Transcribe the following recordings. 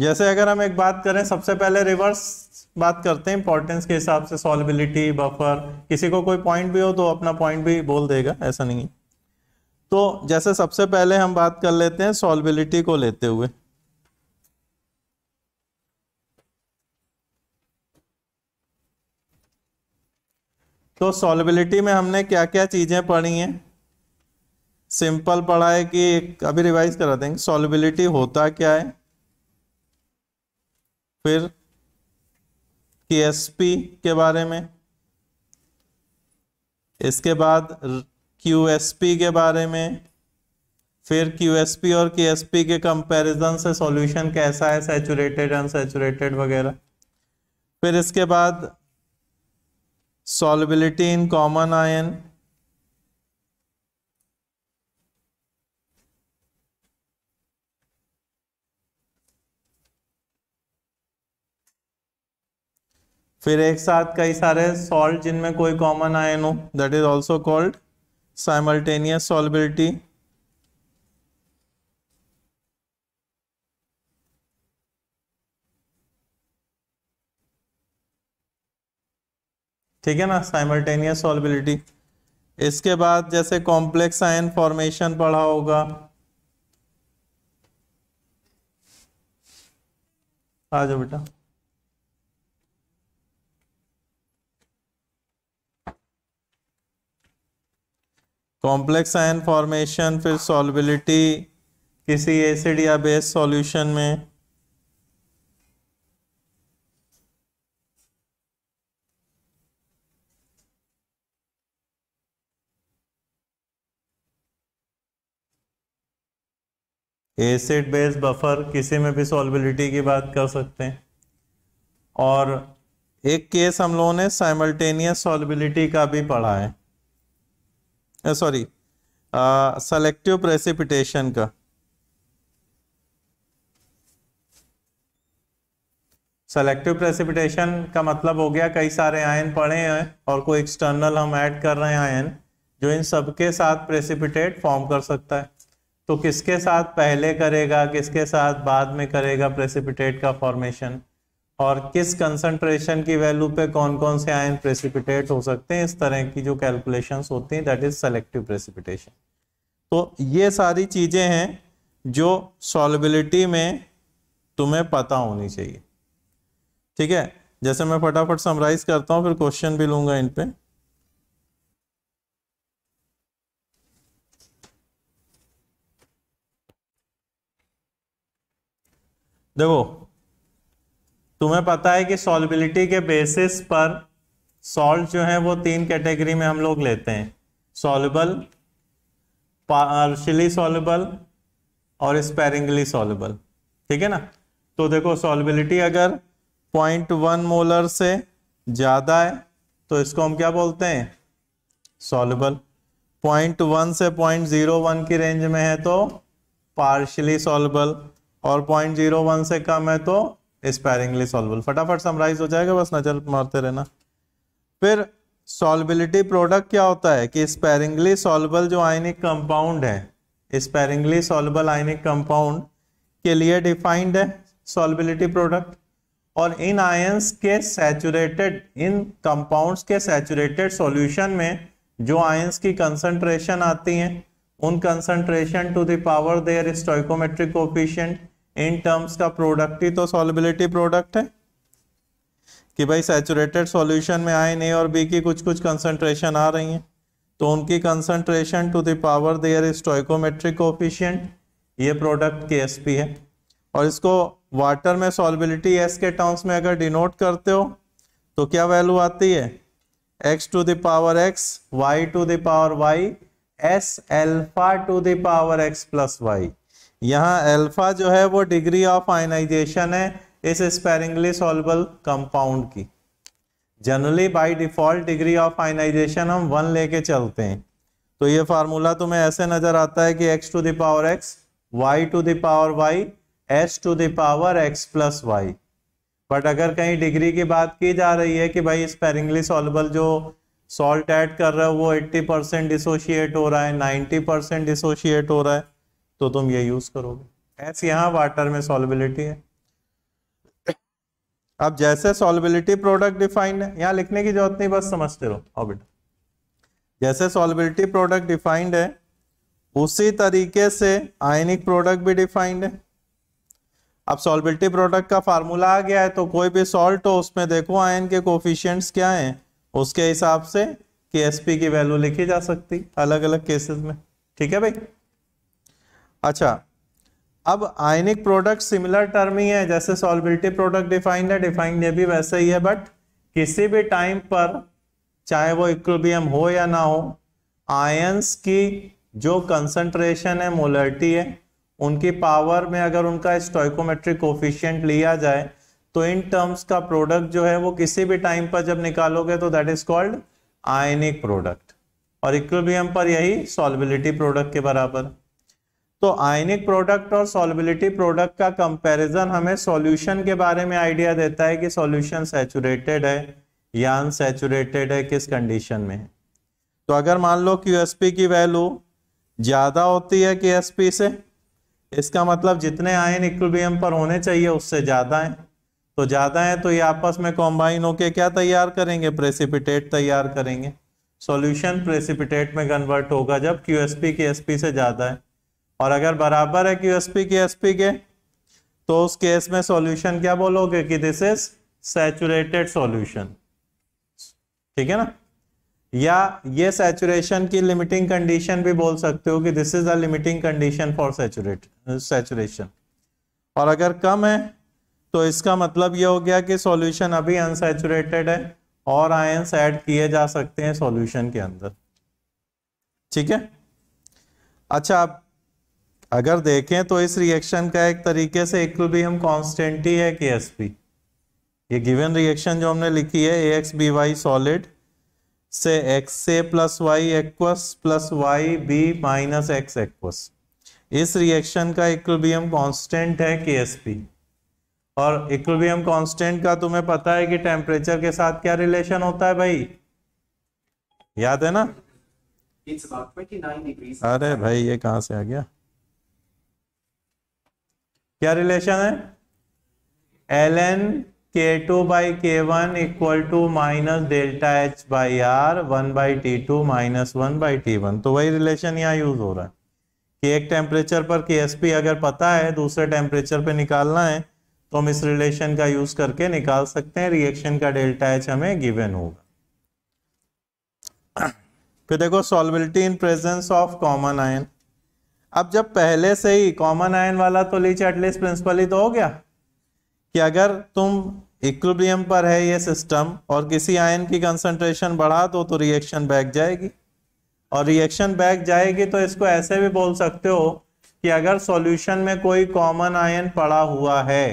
जैसे अगर हम एक बात करें सबसे पहले रिवर्स बात करते हैं इंपॉर्टेंस के हिसाब से सॉलिबिलिटी बफर किसी को कोई पॉइंट भी हो तो अपना पॉइंट भी बोल देगा ऐसा नहीं तो जैसे सबसे पहले हम बात कर लेते हैं सॉलिबिलिटी को लेते हुए तो सॉलिबिलिटी में हमने क्या क्या चीज़ें पढ़ी हैं सिंपल पढ़ा है कि अभी रिवाइज करा देंगे सॉलिबिलिटी होता क्या है फिर के के बारे में इसके बाद क्यू के बारे में फिर क्यू और के के कंपैरिजन से सॉल्यूशन कैसा है सैचुरेटेड अनसेचुरेटेड वगैरह फिर इसके बाद सॉल्युबिलिटी इन कॉमन आयन फिर एक साथ कई सारे सॉल्ट जिनमें कोई कॉमन आयन हो that is also called simultaneous solubility ठीक है ना साइमल्टेनियस सॉलिबिलिटी इसके बाद जैसे कॉम्प्लेक्स आयन फॉर्मेशन पढ़ा होगा आ जाओ बेटा कॉम्प्लेक्स आयन फॉर्मेशन फिर सॉलिबिलिटी किसी एसिड या बेस सॉल्यूशन में एसिड बेस बफर किसी में भी सॉलिबिलिटी की बात कर सकते हैं और एक केस हम लोगों ने साइमल्टेनियस सॉलिबिलिटी का भी पढ़ा है सॉरी सेलेक्टिव प्रेसिपिटेशन का सेलेक्टिव प्रेसिपिटेशन का मतलब हो गया कई सारे आयन पड़े हैं और कोई एक्सटर्नल हम ऐड कर रहे हैं आयन जो इन सबके साथ प्रेसिपिटेट फॉर्म कर सकता है तो किसके साथ पहले करेगा किसके साथ बाद में करेगा प्रेसिपिटेट का फॉर्मेशन और किस कंसंट्रेशन की वैल्यू पे कौन कौन से आयन प्रेसिपिटेट हो सकते हैं इस तरह की जो कैलकुलेशंस होती हैं दैट इज सेलेक्टिव प्रेसिपिटेशन तो ये सारी चीज़ें हैं जो सॉलिबिलिटी में तुम्हें पता होनी चाहिए ठीक है जैसे मैं फटाफट समराइज करता हूँ फिर क्वेश्चन भी लूंगा इन पे देखो तुम्हें पता है कि सॉल्बिलिटी के बेसिस पर सॉल्ट जो है वो तीन कैटेगरी में हम लोग लेते हैं सॉल्युबल पार्शली सॉल्युबल और स्पेरिंगली सॉल्युबल ठीक है ना तो देखो सॉल्युबिलिटी अगर पॉइंट वन मोलर से ज़्यादा है तो इसको हम क्या बोलते हैं सॉल्युबल पॉइंट वन से पॉइंट जीरो वन की रेंज में है तो पार्शली सॉल्युबल और पॉइंट जीरो वन से कम है तो स्पायरिंगली सॉल्वल फटाफट समराइज हो जाएगा बस नजर मारते रहना फिर सॉल्बिलिटी प्रोडक्ट क्या होता है कि स्पैरिंगली सॉल्बल जो आयनिक कंपाउंड है स्पैरिंगली सॉल्बल आयनिक कंपाउंड के लिए डिफाइंड है सॉल्बिलिटी प्रोडक्ट और इन आयंस के सैचुरेटेड इन कंपाउंड्स के सैचुरेटेड सॉल्यूशन में जो आयंस की कंसंट्रेशन आती हैं उन concentration to the power their stoichiometric coefficient in terms का प्रोडक्ट ही तो सॉलिबिलिटी प्रोडक्ट है कि भाई सैचुरेटेड सॉल्यूशन में आए नहीं और बी की कुछ कुछ कंसंट्रेशन आ रही हैं तो उनकी concentration to the power their stoichiometric coefficient ये प्रोडक्ट के एस पी है और इसको वाटर में सॉलिबिलिटी एस के टर्म्स में अगर डिनोट करते हो तो क्या वैल्यू आती है X to the power X Y to the power Y S alpha to the power X plus Y यहाँ अल्फा जो है वो डिग्री ऑफ आयनाइजेशन है इस स्पेरिंगली सॉल्बल कंपाउंड की generally by default degree of ionization हम वन लेके चलते हैं तो ये फार्मूला तुम्हें ऐसे नजर आता है कि X to the power X Y to the power Y S to the power X plus Y but अगर कहीं डिग्री की बात की जा रही है कि भाई स्पेरिंगली सॉल्बल जो सॉल्ट एड कर रहे हो वो एट्टी परसेंट डिसोशिएट हो रहा है नाइन्टी परसेंट डिसोशिएट हो रहा है तो तुम ये यूज करोगे ऐसे यहां वाटर में सॉल्बिलिटी है अब जैसे सॉल्बिलिटी प्रोडक्ट डिफाइंड है यहां लिखने की जरूरत नहीं बस समझते रहो ऑबिट जैसे सॉल्बिलिटी प्रोडक्ट डिफाइंड है उसी तरीके से आयनिक प्रोडक्ट भी डिफाइंड है अब सॉल्बिलिटी प्रोडक्ट का फार्मूला आ गया है तो कोई भी सॉल्ट हो उसमें देखो आयन के कोफिशियंट्स क्या हैं उसके हिसाब से के एस पी की वैल्यू लिखी जा सकती अलग अलग केसेस में ठीक है भाई अच्छा अब आयनिक प्रोडक्ट सिमिलर टर्म ही है जैसे सॉल्बिलिटी प्रोडक्ट डिफाइंड है डिफाइंड ये भी वैसे ही है बट किसी भी टाइम पर चाहे वो इक्विलिब्रियम हो या ना हो आयंस की जो कंसंट्रेशन है मोलरिटी है उनकी पावर में अगर उनका स्टोइकोमेट्रिक कोफिशियंट लिया जाए तो इन टर्म्स का प्रोडक्ट जो है वो किसी भी टाइम पर जब निकालोगे तो that is called ionic product और इक्विलिब्रियम पर यही सॉलिबिलिटी प्रोडक्ट के बराबर तो आयनिक प्रोडक्ट और सॉल्बिलिटी प्रोडक्ट का कंपैरिजन हमें सॉल्यूशन के बारे में आइडिया देता है कि सॉल्यूशन सैचुरेटेड है या अनसेचुरेटेड है किस कंडीशन में तो अगर मान लो क्यू की वैल्यू ज़्यादा होती है के से इसका मतलब जितने आयन इक्विबियम पर होने चाहिए उससे ज़्यादा है तो ज़्यादा है तो ये आपस में कॉम्बाइन होके क्या तैयार करेंगे प्रेसिपिटेट तैयार करेंगे सॉल्यूशन प्रेसिपिटेट में कन्वर्ट होगा जब क्यूएसपी के एस पी से ज़्यादा है और अगर बराबर है Q S P K S P के तो उस केस में सॉल्यूशन क्या बोलोगे कि दिस इज सैचुरेटेड सॉल्यूशन ठीक है ना या ये सैचुरेशन की लिमिटिंग कंडीशन भी बोल सकते हो कि this is the limiting condition for saturate saturation और अगर कम है तो इसका मतलब ये हो गया कि सॉल्यूशन अभी अनसैचुरेटेड है और आयंस ऐड किए जा सकते हैं सॉल्यूशन के अंदर ठीक है अच्छा अब अगर देखें तो इस रिएक्शन का एक तरीके से भी हम कॉन्स्टेंट ही है के एस पी ये गिवन रिएक्शन जो हमने लिखी है A X B Y solid से X A plus Y aqueous plus Y B minus X aqueous इस रिएक्शन का इक्विलिब्रियम कांस्टेंट है के एस पी और इक्विलिब्रियम कांस्टेंट का तुम्हें पता है कि टेम्परेचर के साथ क्या रिलेशन होता है भाई याद है ना अरे भाई ये कहाँ से आ गया क्या रिलेशन है L N K two by K one equal to minus delta H by R one by T two minus one by T one तो वही रिलेशन यहाँ यूज हो रहा है कि एक टेम्परेचर पर के एस पी अगर पता है दूसरे टेम्परेचर पे निकालना है तो हम इस रिलेशन का यूज करके निकाल सकते हैं रिएक्शन का डेल्टा एच हमें गिवन होगा फिर देखो solubility in presence of common ion अब जब पहले से ही कॉमन आयन वाला तो लीच एटलीस्ट प्रिंसिपल ही तो हो गया कि अगर तुम इक्विलिब्रियम पर है ये सिस्टम और किसी आयन की कंसंट्रेशन बढ़ा दो तो रिएक्शन बैक जाएगी और रिएक्शन बैक जाएगी तो इसको ऐसे भी बोल सकते हो कि अगर सॉल्यूशन में कोई कॉमन आयन पड़ा हुआ है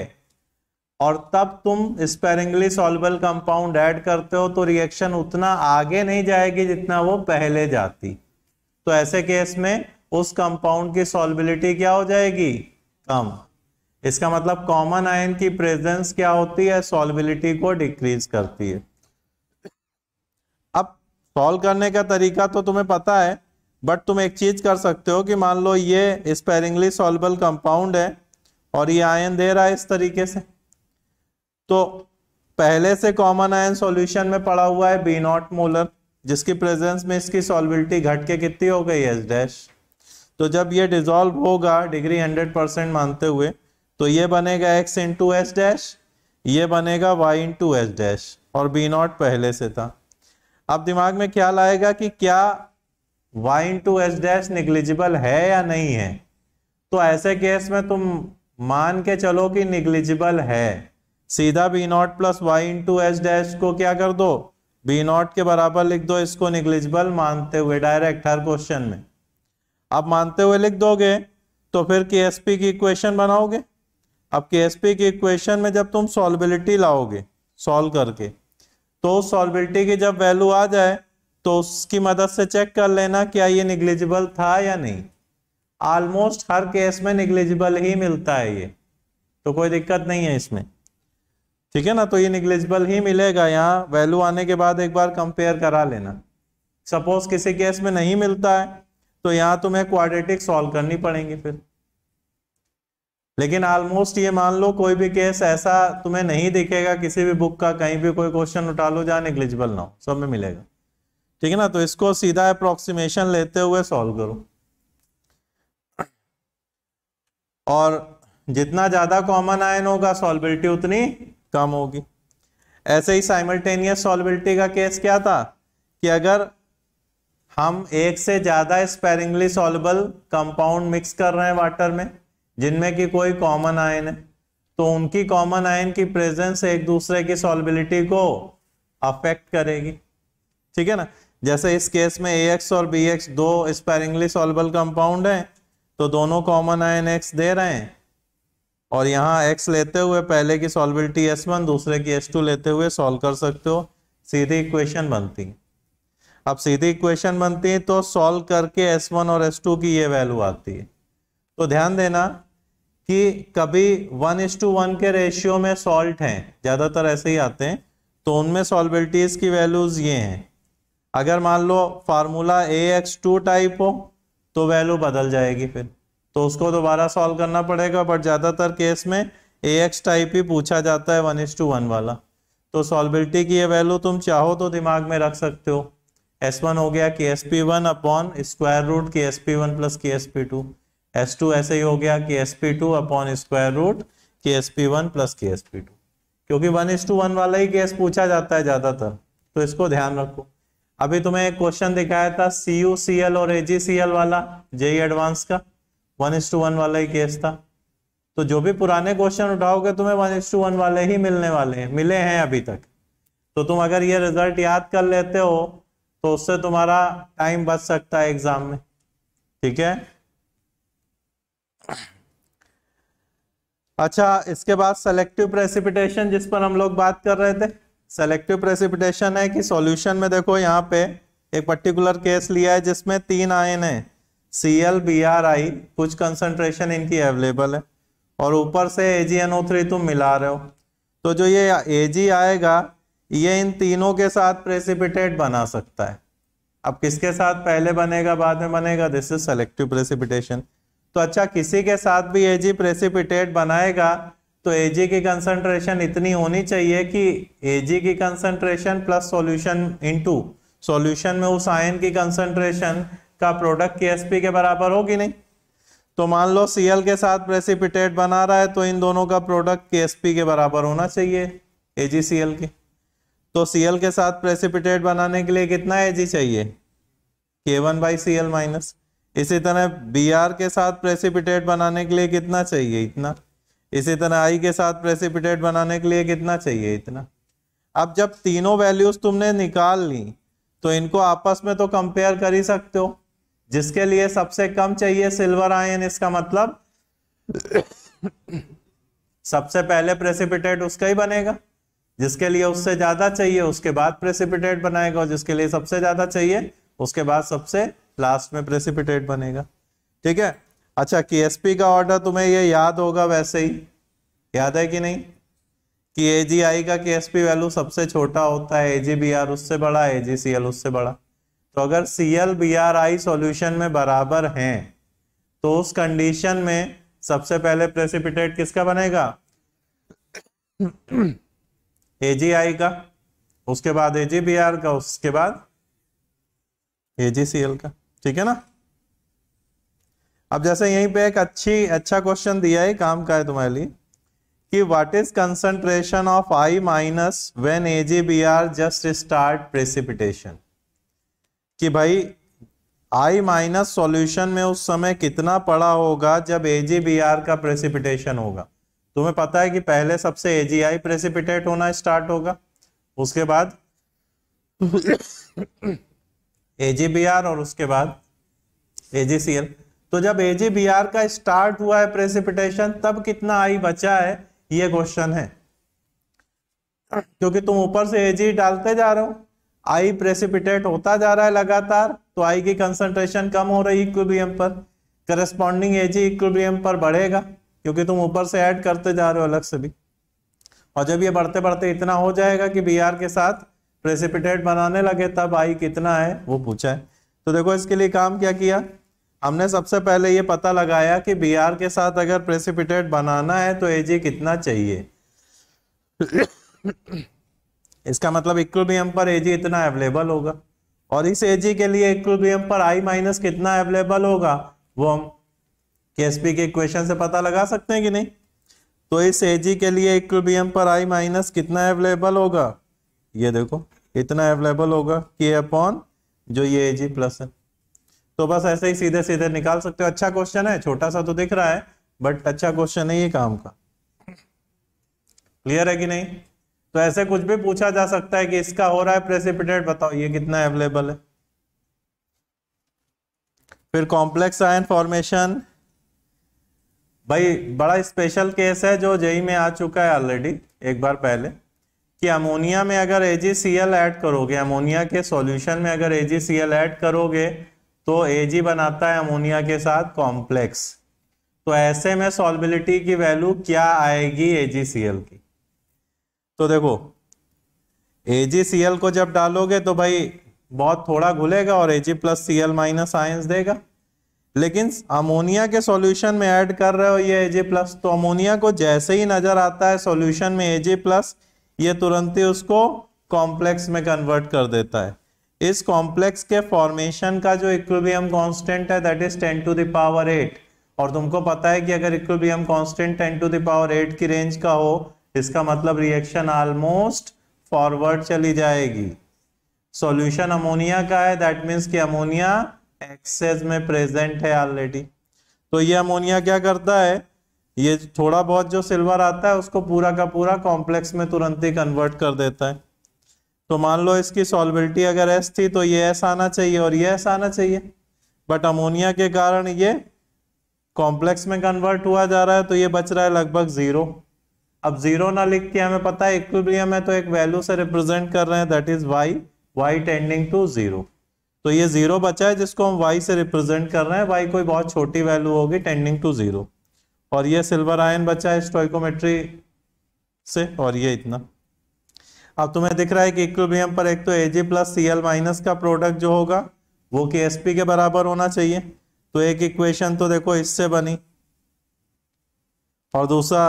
और तब तुम स्पेरिंगली सॉल्वेबल कंपाउंड ऐड करते हो तो रिएक्शन उतना आगे नहीं जाएगी जितना वो पहले जाती तो ऐसे केस में उस कंपाउंड की सॉल्बिलिटी क्या हो जाएगी कम इसका मतलब कॉमन आयन की प्रेजेंस क्या होती है सॉल्बिलिटी को डिक्रीज करती है अब सॉल्व करने का तरीका तो तुम्हें पता है बट तुम एक चीज कर सकते हो कि मान लो ये स्पेरिंगली सॉल्वेबल कंपाउंड है और ये आयन दे रहा है इस तरीके से तो पहले से कॉमन आयन सॉल्यूशन में पड़ा हुआ है बी नॉट मोलर जिसकी प्रेजेंस में इसकी सॉल्बिलिटी घट के कितनी हो गई एस डैश तो जब ये डिजॉल्व होगा डिग्री हंड्रेड परसेंट मानते हुए तो ये बनेगा एक्स इंटू एच डैश ये बनेगा वाई इंटू एच डैश और बी नॉट पहले से था अब दिमाग में क्या लाएगा कि क्या Y into H dash negligible है या नहीं है तो ऐसे केस में तुम मान के चलो कि निग्लिजिबल है सीधा B naught plus Y into H dash को क्या कर दो बी नॉट के बराबर लिख दो इसको निग्लिजिबल मानते हुए डायरेक्ट हर क्वेश्चन में आप मानते हुए लिख दोगे तो फिर के एस पी की इक्वेशन बनाओगे अब के एस पी की इक्वेशन में जब तुम सॉलिबिलिटी लाओगे सॉल्व करके तो सॉलिबिलिटी की जब वैल्यू आ जाए तो उसकी मदद से चेक कर लेना क्या ये निग्लिजिबल था या नहीं ऑलमोस्ट हर केस में निग्लिजिबल ही मिलता है ये तो कोई दिक्कत नहीं है इसमें ठीक है ना तो ये निग्लिजिबल ही मिलेगा यहाँ वैल्यू आने के बाद एक बार कंपेयर करा लेना सपोज किसी केस में नहीं मिलता है तो यहां तुम्हें क्वाड्रेटिक सॉल्व करनी पड़ेंगी फिर लेकिन ऑलमोस्ट ये मान लो कोई भी केस ऐसा तुम्हें नहीं दिखेगा किसी भी बुक का कहीं भी कोई क्वेश्चन उठा लो जहां निग्लिजिबल ना हो सब में मिलेगा ठीक है ना तो इसको सीधा अप्रोक्सीमेशन लेते हुए सॉल्व करो और जितना ज्यादा कॉमन आयन होगा सॉलिबिलिटी उतनी कम होगी ऐसे ही साइमल्टेनियस सॉलिबिलिटी का केस क्या था कि अगर हम एक से ज्यादा स्पेरिंगली सॉल्युबल कंपाउंड मिक्स कर रहे हैं वाटर में जिनमें कि कोई कॉमन आयन है तो उनकी कॉमन आयन की प्रेजेंस एक दूसरे की सॉल्बिलिटी को अफेक्ट करेगी ठीक है ना जैसे इस केस में ए एक्स और बी एक्स दो स्पेरिंगली सॉल्बल कंपाउंड हैं तो दोनों कॉमन आयन एक्स दे रहे हैं और यहाँ एक्स लेते हुए पहले की सॉल्बिलिटी एस वन दूसरे की एस टू लेते हुए सॉल्व कर सकते हो सीधी इक्वेशन बनती है अब सीधे इक्वेशन बनती है तो सॉल्व करके S1 और S2 की ये वैल्यू आती है तो ध्यान देना कि कभी वन इज टू वन के रेशियो में सॉल्ट हैं ज़्यादातर ऐसे ही आते हैं तो उनमें सॉल्बिलिटीज़ की वैल्यूज़ ये हैं अगर मान लो formula A X two type हो तो वैल्यू बदल जाएगी फिर तो उसको दोबारा सॉल्व करना पड़ेगा बट ज़्यादातर केस में ए एक्स टाइप ही पूछा जाता है वन इस टू वन वाला तो सॉल्बिलिटी की ये वैल्यू तुम चाहो तो दिमाग में रख सकते हो एस वन हो गया K S P one upon square root K S P one plus K S P two S two ऐसे ही हो गया K S P two upon square root K S P one plus K S P two क्योंकि one is to one वाला ही case पूछा जाता है ज्यादातर तो इसको ध्यान रखो अभी तुम्हें एक क्वेश्चन दिखाया था सी यू सी एल और सी एल वाला जेई एडवांस e का वन इज टू वन वाला ही केस था तो जो भी पुराने क्वेश्चन उठाओगे तुम्हें वन इज टू वन वाले ही मिलने वाले हैं मिले हैं अभी तक तो तुम अगर ये रिजल्ट याद कर लेते हो तो उससे तुम्हारा टाइम बच सकता है एग्जाम में ठीक है अच्छा इसके बाद सेलेक्टिव प्रेसिपिटेशन जिस पर हम लोग बात कर रहे थे सेलेक्टिव प्रेसिपिटेशन है कि सॉल्यूशन में देखो यहाँ पे एक पर्टिकुलर केस लिया है जिसमें तीन आयन है C L B R I कुछ कंसंट्रेशन इनकी अवेलेबल है और ऊपर से ए जी एन ओ थ्री तुम मिला रहे हो तो जो ये ए जी आएगा ये इन तीनों के साथ प्रेसिपिटेट बना सकता है अब किसके साथ पहले बनेगा बाद में बनेगा दिस इज सेलेक्टिव प्रेसिपिटेशन तो अच्छा किसी के साथ भी एजी प्रेसिपिटेट बनाएगा तो एजी की कंसंट्रेशन इतनी होनी चाहिए कि एजी की concentration plus solution into solution में उस आयन की कंसंट्रेशन का प्रोडक्ट के के बराबर होगी नहीं तो मान लो सीएल के साथ प्रेसिपिटेट बना रहा है तो इन दोनों का प्रोडक्ट के के बराबर होना चाहिए एल के तो Cl के साथ प्रेसिपिटेट बनाने के लिए कितना एजी चाहिए के वन बाई सी माइनस इसी तरह Br के साथ प्रेसिपिटेट बनाने के लिए कितना चाहिए इतना इसी तरह I के साथ प्रेसिपिटेट बनाने के लिए कितना चाहिए इतना अब जब तीनों वैल्यूज तुमने निकाल ली तो इनको आपस में तो कंपेयर कर ही सकते हो जिसके लिए सबसे कम चाहिए सिल्वर आयन इसका मतलब सबसे पहले प्रेसिपिटेट उसका ही बनेगा जिसके लिए उससे ज्यादा चाहिए उसके बाद प्रेसिपिटेट बनाएगा और जिसके लिए सबसे ज्यादा चाहिए उसके बाद सबसे लास्ट में प्रेसिपिटेट बनेगा ठीक है अच्छा पी का ऑर्डर तुम्हें ये याद होगा वैसे ही याद है कि नहीं कि आई का पी वैल्यू सबसे छोटा होता है आर उससे बड़ा एल उससे बड़ा तो अगर सी आई सॉल्यूशन में बराबर हैं तो उस कंडीशन में सबसे पहले प्रेसिपिटेट किसका बनेगा ए का उसके बाद ए का उसके बाद ए का ठीक है ना अब जैसे यहीं पे एक अच्छी अच्छा क्वेश्चन दिया है काम का है तुम्हारे लिए कि what is concentration of I minus when AGBR just start precipitation कि भाई आई माइनस सॉल्यूशन में उस समय कितना पड़ा होगा जब एजीबीआर का प्रेसिपिटेशन होगा तुम्हें पता है कि पहले सबसे एजीआई प्रेसिपिटेट होना स्टार्ट होगा उसके बाद एजीबीआर और उसके बाद एजीसीएल तो जब एजीबीआर का स्टार्ट हुआ है प्रेसिपिटेशन तब कितना आई बचा है ये क्वेश्चन है क्योंकि तुम ऊपर से एजी डालते जा रहे हो आई प्रेसिपिटेट होता जा रहा है लगातार तो आई की कंसंट्रेशन कम हो रही है इक्विबियम पर करस्पॉन्डिंग एजी इक्विबियम पर बढ़ेगा क्योंकि तुम ऊपर से ऐड करते जा रहे हो अलग से भी और जब ये बढ़ते बढ़ते इतना हो जाएगा कि बी के साथ प्रेसिपिटेट बनाने लगे तब आई कितना है वो पूछा है तो देखो इसके लिए काम क्या किया हमने सबसे पहले ये पता लगाया कि बी के साथ अगर प्रेसिपिटेट बनाना है तो ए कितना चाहिए इसका मतलब इक्विलिब्रियम पर एजी इतना अवेलेबल होगा और इस एजी के लिए इक्विलिब्रियम पर आई माइनस कितना अवेलेबल होगा वो हम केएसपी के इक्वेशन से पता लगा सकते हैं कि नहीं तो इस एजी के लिए इक्विबियम पर आई माइनस कितना अवेलेबल होगा ये देखो इतना अवेलेबल होगा के अपॉन जो ये एजी प्लस है तो बस ऐसे ही सीधे सीधे निकाल सकते हो अच्छा क्वेश्चन है छोटा सा तो दिख रहा है बट अच्छा क्वेश्चन है ये काम का क्लियर है कि नहीं तो ऐसे कुछ भी पूछा जा सकता है कि इसका हो रहा है प्रेसिपिटेट बताओ ये कितना अवेलेबल है फिर कॉम्प्लेक्स आयन फॉर्मेशन भाई बड़ा स्पेशल केस है जो जेई में आ चुका है ऑलरेडी एक बार पहले कि अमोनिया में अगर एल ऐड करोगे अमोनिया के सॉल्यूशन में अगर एल ऐड करोगे तो एजी बनाता है अमोनिया के साथ कॉम्प्लेक्स तो ऐसे में सॉल्बिलिटी की वैल्यू क्या आएगी एल की तो देखो एल को जब डालोगे तो भाई बहुत थोड़ा घुलेगा और A G plus C L minus ions देगा लेकिन अमोनिया के सॉल्यूशन में ऐड कर रहे हो ये एजे प्लस तो अमोनिया को जैसे ही नजर आता है सॉल्यूशन में एजे प्लस ये तुरंत ही उसको कॉम्प्लेक्स में कन्वर्ट कर देता है इस कॉम्प्लेक्स के फॉर्मेशन का जो इक्विबियम कांस्टेंट है that is ten to the power और तुमको पता है कि अगर equilibrium constant ten to the power की रेंज का हो इसका मतलब रिएक्शन ऑलमोस्ट फॉरवर्ड चली जाएगी सॉल्यूशन अमोनिया का है दैट मीन्स कि अमोनिया एक्सेस में प्रेजेंट है ऑलरेडी तो ये अमोनिया क्या करता है ये थोड़ा बहुत जो सिल्वर आता है उसको पूरा का पूरा कॉम्प्लेक्स में तुरंत ही कन्वर्ट कर देता है तो मान लो इसकी सॉल्बिलिटी अगर एस थी तो ये एस आना चाहिए और ये एस आना चाहिए बट अमोनिया के कारण ये कॉम्प्लेक्स में कन्वर्ट हुआ जा रहा है तो ये बच रहा है लगभग ज़ीरो अब ज़ीरो ना लिख के हमें पता है इक्विलिब्रियम है तो एक वैल्यू से रिप्रेजेंट कर रहे हैं that is Y Y tending to zero तो ये जीरो बचा है जिसको हम वाई से रिप्रेजेंट कर रहे हैं वाई कोई बहुत छोटी वैल्यू होगी टेंडिंग टू जीरो और ये सिल्वर आयन बचा है स्टोइकोमेट्री से और ये इतना अब तुम्हें दिख रहा है कि इक्विलिब्रियम पर एक तो AG plus C L minus का प्रोडक्ट जो होगा वो के एस पी के बराबर होना चाहिए तो एक इक्वेशन तो देखो इससे बनी और दूसरा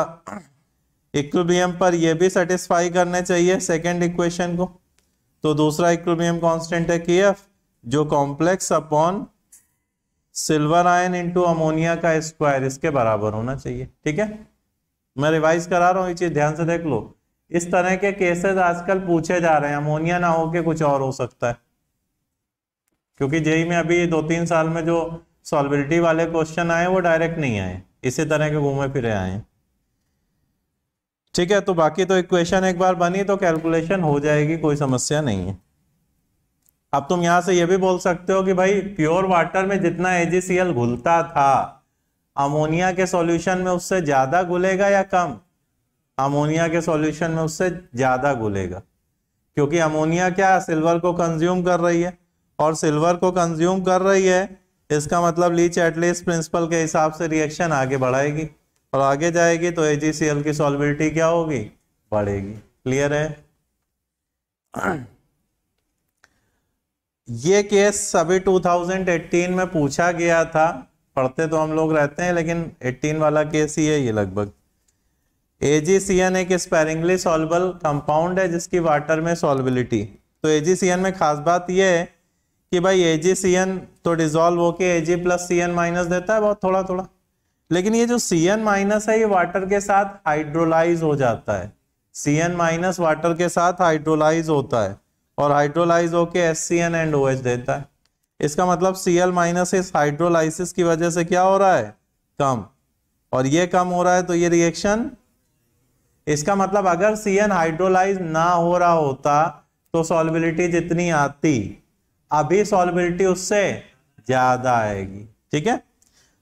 इक्विलिब्रियम पर ये भी सेटिस्फाई करने चाहिए सेकेंड इक्वेशन को तो दूसरा इक्विलिब्रियम कॉन्स्टेंट है के एफ जो complex upon silver ion into ammonia का स्क्वायर इसके बराबर होना चाहिए ठीक है मैं रिवाइज करा रहा हूं ये चीज ध्यान से देख लो इस तरह के केसेस आजकल पूछे जा रहे हैं अमोनिया ना होके कुछ और हो सकता है क्योंकि जेई में अभी दो तीन साल में जो सॉल्विलिटी वाले क्वेश्चन आए वो डायरेक्ट नहीं आए इसी तरह के घूमे फिरे आए ठीक है तो बाकी तो इक्वेशन एक, एक बार बनी तो कैलकुलेशन हो जाएगी कोई समस्या नहीं है अब तुम यहां से यह भी बोल सकते हो कि भाई प्योर वाटर में जितना एजीसीएल घुलता था अमोनिया के सॉल्यूशन में उससे ज्यादा घुलेगा या कम अमोनिया के सॉल्यूशन में उससे ज्यादा घुलेगा क्योंकि अमोनिया क्या सिल्वर को कंज्यूम कर रही है और सिल्वर को कंज्यूम कर रही है इसका मतलब लीच एटलीस्ट प्रिंसिपल के हिसाब से रिएक्शन आगे बढ़ाएगी और आगे जाएगी तो एजीसीएल की सॉल्बिलिटी क्या होगी बढ़ेगी क्लियर है ये केस सभी 2018 में पूछा गया था पढ़ते तो हम लोग रहते हैं लेकिन 18 वाला केस ही है ये लगभग एजीसीएन एक स्पेरिंगली सॉल्वल कंपाउंड है जिसकी वाटर में सॉल्बिलिटी तो एजीसीएन में खास बात यह है कि भाई एजीसीएन तो डिजोल्व होके AG plus C N minus देता है बहुत थोड़ा थोड़ा लेकिन ये जो सी एन माइनस है ये वाटर के साथ हाइड्रोलाइज हो जाता है सी एन माइनस वाटर के साथ हाइड्रोलाइज होता है और हाइड्रोलाइज होके S C N and O H देता है इसका मतलब सी एल माइनस इस हाइड्रोलाइसिस की वजह से क्या हो रहा है कम और ये कम हो रहा है तो ये रिएक्शन इसका मतलब अगर सी एन हाइड्रोलाइज ना हो रहा होता तो सॉलिबिलिटी जितनी आती अभी सॉलिबिलिटी उससे ज्यादा आएगी ठीक है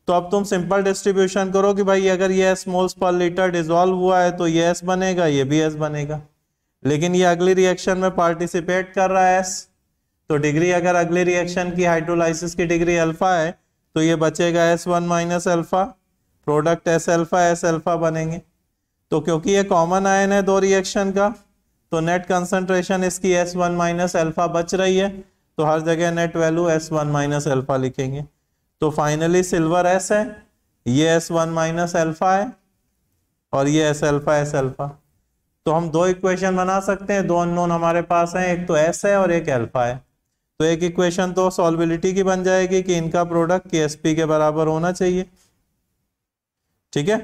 तो अब तुम सिंपल डिस्ट्रीब्यूशन करो कि भाई अगर ये S moles per litre dissolve हुआ है तो ये एस बनेगा ये भी एस बनेगा लेकिन ये अगली रिएक्शन में पार्टिसिपेट कर रहा है एस तो डिग्री अगर अगले रिएक्शन की हाइड्रोलाइसिस की डिग्री अल्फा है तो ये बचेगा S one minus alpha product S alpha S alpha बनेंगे तो क्योंकि ये कॉमन आयन है दो रिएक्शन का तो नेट कंसंट्रेशन इसकी एस वन माइनस अल्फा बच रही है तो हर जगह net value S one minus alpha लिखेंगे तो फाइनली सिल्वर एस है ये एस वन माइनस अल्फा है और ये एस अल्फा एस अल्फा तो हम दो इक्वेशन बना सकते हैं दो अननोन हमारे पास हैं एक तो एस है और एक एल्फा है तो एक इक्वेशन तो सॉल्बिलिटी की बन जाएगी कि इनका प्रोडक्ट के के बराबर होना चाहिए ठीक है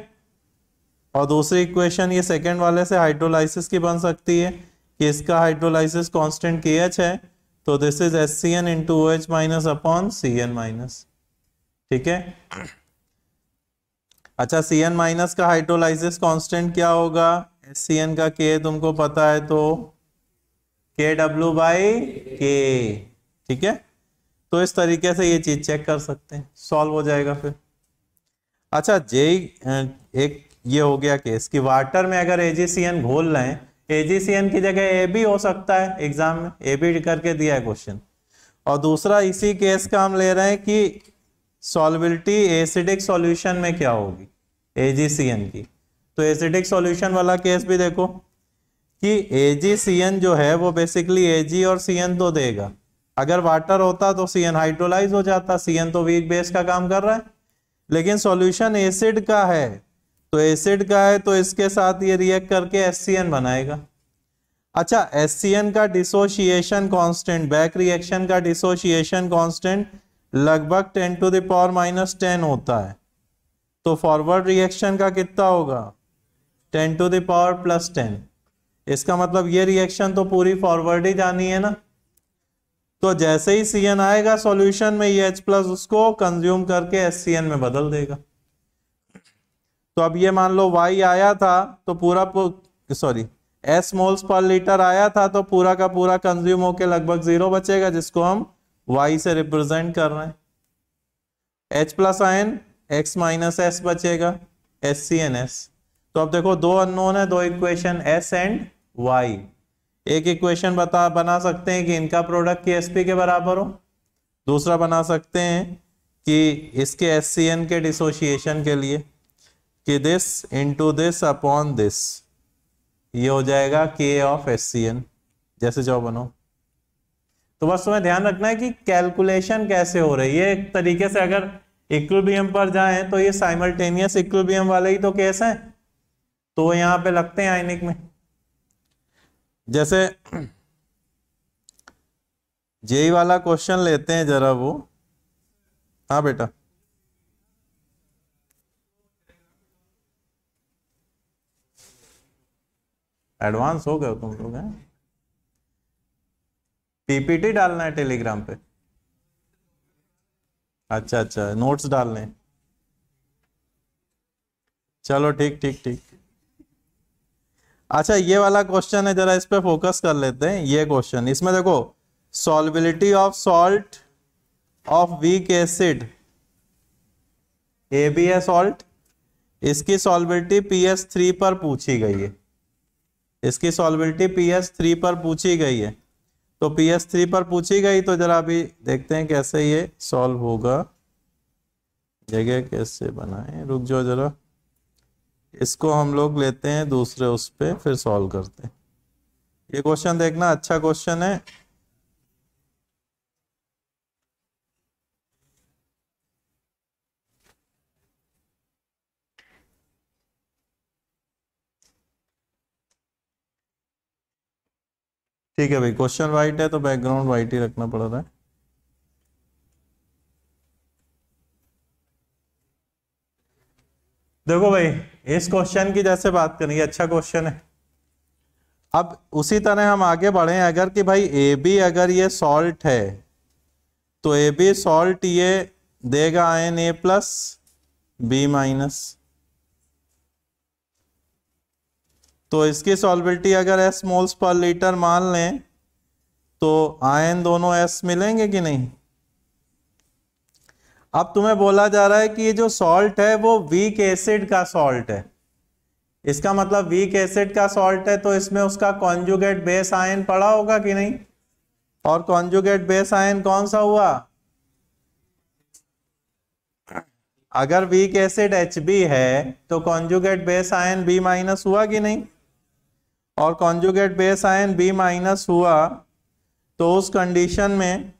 और दूसरी इक्वेशन ये सेकेंड वाले से हाइड्रोलाइसिस की बन सकती है कि इसका हाइड्रोलाइसिस कॉन्स्टेंट के एच है तो this is S C N into O H minus upon C N minus ठीक है अच्छा सी एन माइनस का हाइड्रोलाइसिस कांस्टेंट क्या होगा एस एन का के तुमको पता है तो के डब्ल्यू बाई के ठीक है तो इस तरीके से ये चीज चेक कर सकते हैं सॉल्व हो जाएगा फिर अच्छा जे एक ये हो गया केस कि वाटर में अगर एजीसीएन घोल हैं एजीसीएन की जगह ए भी हो सकता है एग्जाम में ए बी करके दिया है क्वेश्चन और दूसरा इसी केस का हम ले रहे हैं कि सॉल्विलिटी एसिडिक सॉल्यूशन में क्या होगी एजीसीएन की तो एसिडिक सॉल्यूशन वाला केस भी देखो कि एन जो है वो बेसिकली एजी और सीएन तो देगा अगर वाटर होता तो सीएन हाइड्रोलाइज हो जाता सीएन तो वीक बेस का काम कर रहा है लेकिन सॉल्यूशन एसिड का है तो एसिड का है तो इसके साथ ये रिएक्ट करके एस बनाएगा अच्छा एस का डिसोशिएशन कांस्टेंट बैक रिएक्शन का डिसोशिएशन कांस्टेंट लगभग 10 to the power minus ten होता है तो फॉरवर्ड रिएक्शन का कितना होगा ten to the power plus ten इसका मतलब ये रिएक्शन तो पूरी फॉरवर्ड ही जानी है ना तो जैसे ही सी एन आएगा सॉल्यूशन में ये एच प्लस उसको कंज्यूम करके एस सी एन में बदल देगा तो अब ये मान लो वाई आया था तो पूरा sorry S moles per litre आया था तो पूरा का पूरा कंज्यूम होके लगभग जीरो बचेगा जिसको हम वाई से रिप्रेजेंट कर रहे हैं H plus ion X minus S बचेगा एस सी एन एस तो अब देखो दो अननोन है दो इक्वेशन एस एंड वाई एक इक्वेशन बता बना सकते हैं कि इनका प्रोडक्ट की एसपी के बराबर हो दूसरा बना सकते हैं कि इसके एस के डिसोशिएशन के लिए कि this into this upon this ये हो जाएगा के ऑफ एस जैसे जो बनो तो बस तुम्हें ध्यान रखना है कि कैलकुलेशन कैसे हो रही है एक तरीके से अगर इक्विबियम पर जाएं तो ये साइमल्टेनियस इक्विबियम वाले ही तो केस हैं तो यहां पे लगते हैं आयनिक में जैसे जेई वाला क्वेश्चन लेते हैं जरा वो हाँ बेटा एडवांस हो गए तुम लोग हैं पीपीटी डालना है टेलीग्राम पे अच्छा अच्छा नोट्स डालने चलो ठीक ठीक ठीक अच्छा ये वाला क्वेश्चन है जरा इस पर फोकस कर लेते हैं ये क्वेश्चन इसमें देखो solubility of salt of weak acid A B A salt इसकी सॉल्बिलिटी पी एस थ्री पर पूछी गई है इसकी सॉल्बिलिटी पी एस थ्री पर पूछी गई है तो पी एस थ्री पर पूछी गई तो जरा अभी देखते हैं कैसे ये सॉल्व होगा जगह कैसे बनाए रुक जाओ जरा इसको हम लोग लेते हैं दूसरे उस पर फिर सॉल्व करते हैं ये क्वेश्चन देखना अच्छा क्वेश्चन है ठीक है भाई क्वेश्चन वाइट है तो बैकग्राउंड वाइट ही रखना पड़ रहा है देखो भाई इस क्वेश्चन की जैसे बात करेंगे अच्छा क्वेश्चन है अब उसी तरह हम आगे बढ़े अगर कि भाई ए बी अगर ये सॉल्ट है तो ए बी सॉल्ट ये देगा ion A plus B minus तो इसकी सॉल्बिलिटी अगर एस मोल्स पर लीटर मान लें तो आयन दोनों एस मिलेंगे कि नहीं अब तुम्हें बोला जा रहा है कि ये जो सॉल्ट है वो वीक एसिड का सॉल्ट है इसका मतलब वीक एसिड का सॉल्ट है तो इसमें उसका कॉन्जुगेट बेस आयन पड़ा होगा कि नहीं और कॉन्जुगेट बेस आयन कौन सा हुआ अगर वीक एसिड एच बी है तो conjugate base ion B minus हुआ कि नहीं और conjugate base ion B minus हुआ तो उस कंडीशन में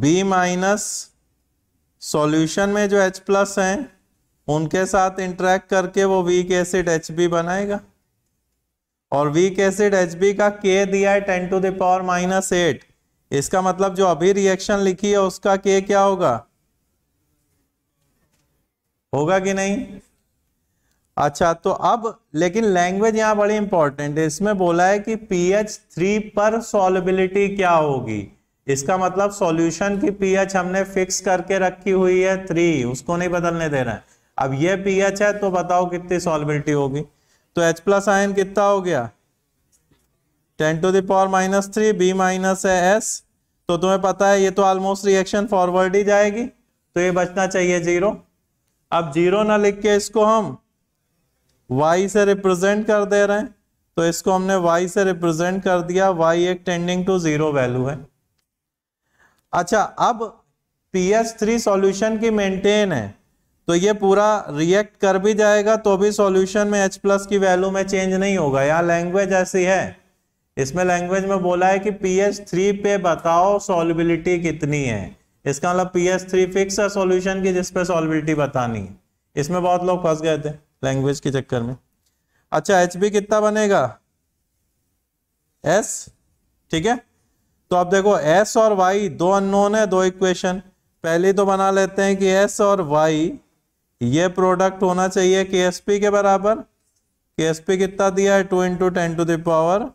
बी माइनस सॉल्यूशन में जो H प्लस हैं उनके साथ इंटरेक्ट करके वो वीक एसिड एच बनाएगा और वीक एसिड एच का के दिया है ten to the power minus eight इसका मतलब जो अभी रिएक्शन लिखी है उसका के क्या होगा होगा कि नहीं अच्छा तो अब लेकिन लैंग्वेज यहां बड़ी इंपॉर्टेंट है इसमें बोला है कि पीएच थ्री पर सॉलिबिलिटी क्या होगी इसका मतलब सॉल्यूशन की पीएच हमने फिक्स करके रखी हुई है थ्री उसको नहीं बदलने दे है अब ये पीएच है तो बताओ कितनी सॉल्बिलिटी होगी तो एच प्लस आयन कितना हो गया ten to the power minus three B minus है एस तो तुम्हें पता है ये तो ऑलमोस्ट रिएक्शन फॉरवर्ड ही जाएगी तो ये बचना चाहिए जीरो अब जीरो ना लिख के इसको हम वाई से रिप्रेजेंट कर दे रहे हैं तो इसको हमने वाई से रिप्रेजेंट कर दिया वाई एक टेंडिंग टू जीरो वैल्यू है अच्छा अब पी थ्री सोल्यूशन की मेंटेन है तो ये पूरा रिएक्ट कर भी जाएगा तो भी सॉल्यूशन में H प्लस की वैल्यू में चेंज नहीं होगा यहाँ लैंग्वेज ऐसी है इसमें लैंग्वेज में बोला है कि पी एच थ्री पे बताओ सॉल्युबिलिटी कितनी है इसका मतलब पी एच थ्री फिक्स है सॉल्यूशन की जिसपे सॉल्युबिलिटी बतानी है इसमें बहुत लोग फंस गए थे लैंग्वेज के चक्कर में अच्छा एच बी कितना बनेगा एस ठीक है तो आप देखो एस और वाई दो अननोन है दो इक्वेशन पहली तो बना लेते हैं कि एस और वाई ये प्रोडक्ट होना चाहिए के एस पी के बराबर के एस पी कितना दिया है two into ten to the power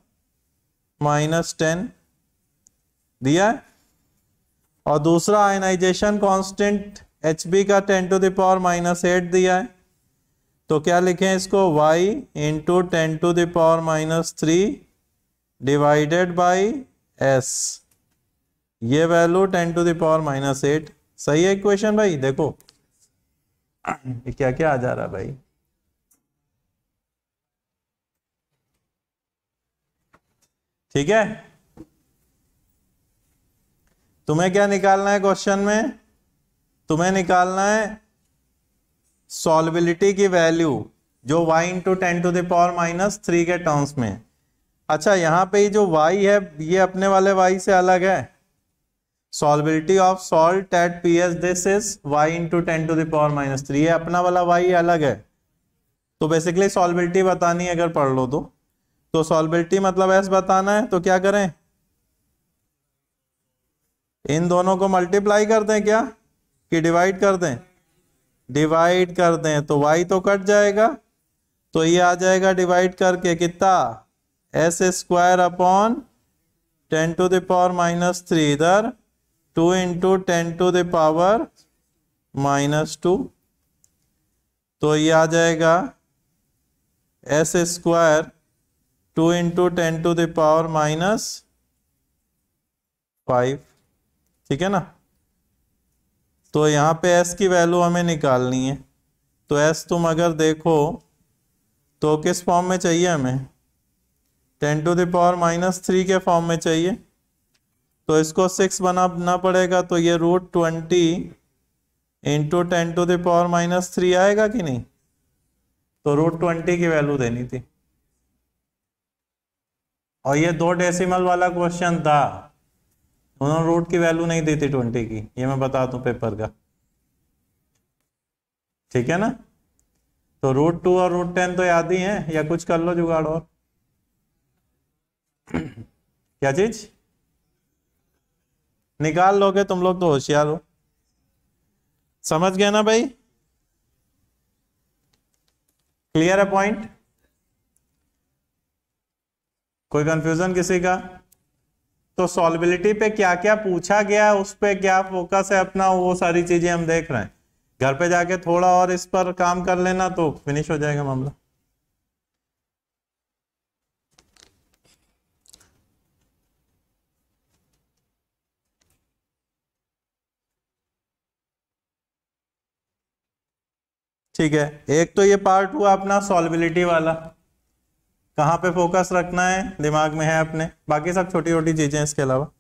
minus ten दिया है और दूसरा आयनाइजेशन कांस्टेंट एच बी का ten to the power minus eight दिया है तो क्या लिखें इसको Y into ten to the power minus three divided by S ये value ten to the power minus eight सही है इक्वेशन भाई देखो क्या क्या आ जा रहा भाई ठीक है तुम्हें क्या निकालना है क्वेश्चन में तुम्हें निकालना है सॉल्विलिटी की वैल्यू जो y into ten to the power minus three के टर्म्स में अच्छा यहाँ पे जो वाई है ये अपने वाले वाई से अलग है solubility of salt at P H this is Y into ten to the power minus three ये अपना वाला वाई अलग है तो बेसिकली सॉल्बिलिटी बतानी है अगर पढ़ लो तो तो सॉल्बिलिटी मतलब एस बताना है तो क्या करें इन दोनों को मल्टीप्लाई कर दें क्या कि डिवाइड कर दें डिवाइड कर दें तो वाई तो कट जाएगा तो ये आ जाएगा डिवाइड करके कितना S square upon ten to the power minus three इधर two into ten to the power minus two तो ये आ जाएगा S square two into ten to the power minus five ठीक है ना तो यहाँ पे एस की वैल्यू हमें निकालनी है तो एस तुम अगर देखो तो किस फॉर्म में चाहिए हमें ten to the power minus three के फॉर्म में चाहिए तो इसको सिक्स बनाना पड़ेगा तो ये root twenty into ten to the power minus three आएगा कि नहीं तो रूट ट्वेंटी की वैल्यू देनी थी और ये दो डेसिमल वाला क्वेश्चन था उन्होंने रूट की वैल्यू नहीं दी थी ट्वेंटी की ये मैं बता दू पेपर का ठीक है ना तो रूट टू और रूट टेन तो याद ही है या कुछ कर लो जुगाड़ और क्या चीज निकाल लोगे तुम लोग तो होशियार हो समझ गए ना भाई क्लियर है पॉइंट कोई कंफ्यूजन किसी का तो सॉल्बिलिटी पे क्या क्या पूछा गया उस पर क्या फोकस है अपना वो सारी चीजें हम देख रहे हैं घर पे जाके थोड़ा और इस पर काम कर लेना तो फिनिश हो जाएगा मामला ठीक है एक तो ये पार्ट हुआ अपना सॉल्विलिटी वाला कहाँ पे फोकस रखना है दिमाग में है अपने बाकी सब छोटी छोटी चीजें इसके अलावा